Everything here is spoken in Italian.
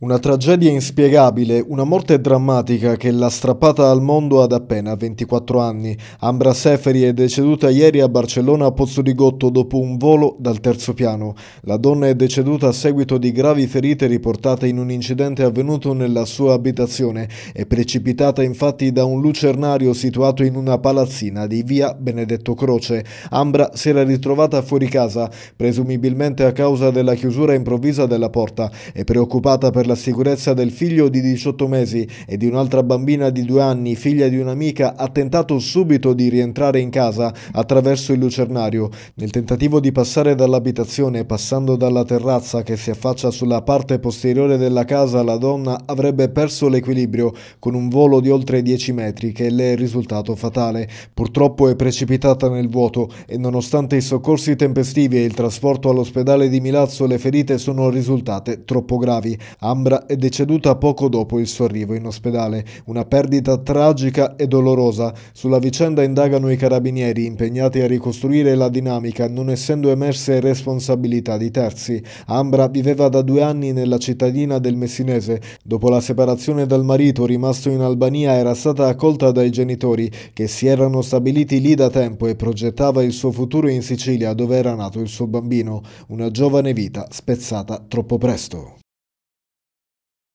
Una tragedia inspiegabile, una morte drammatica che l'ha strappata al mondo ad appena 24 anni. Ambra Seferi è deceduta ieri a Barcellona a Pozzo di Gotto dopo un volo dal terzo piano. La donna è deceduta a seguito di gravi ferite riportate in un incidente avvenuto nella sua abitazione. È precipitata infatti da un lucernario situato in una palazzina di via Benedetto Croce. Ambra si era ritrovata fuori casa, presumibilmente a causa della chiusura improvvisa della porta, e preoccupata per la sicurezza del figlio di 18 mesi e di un'altra bambina di due anni, figlia di un'amica, ha tentato subito di rientrare in casa attraverso il lucernario. Nel tentativo di passare dall'abitazione, passando dalla terrazza che si affaccia sulla parte posteriore della casa, la donna avrebbe perso l'equilibrio con un volo di oltre 10 metri che le è risultato fatale. Purtroppo è precipitata nel vuoto e nonostante i soccorsi tempestivi e il trasporto all'ospedale di Milazzo, le ferite sono risultate troppo gravi. A Ambra è deceduta poco dopo il suo arrivo in ospedale, una perdita tragica e dolorosa. Sulla vicenda indagano i carabinieri impegnati a ricostruire la dinamica, non essendo emerse responsabilità di terzi. Ambra viveva da due anni nella cittadina del Messinese. Dopo la separazione dal marito rimasto in Albania era stata accolta dai genitori che si erano stabiliti lì da tempo e progettava il suo futuro in Sicilia dove era nato il suo bambino. Una giovane vita spezzata troppo presto.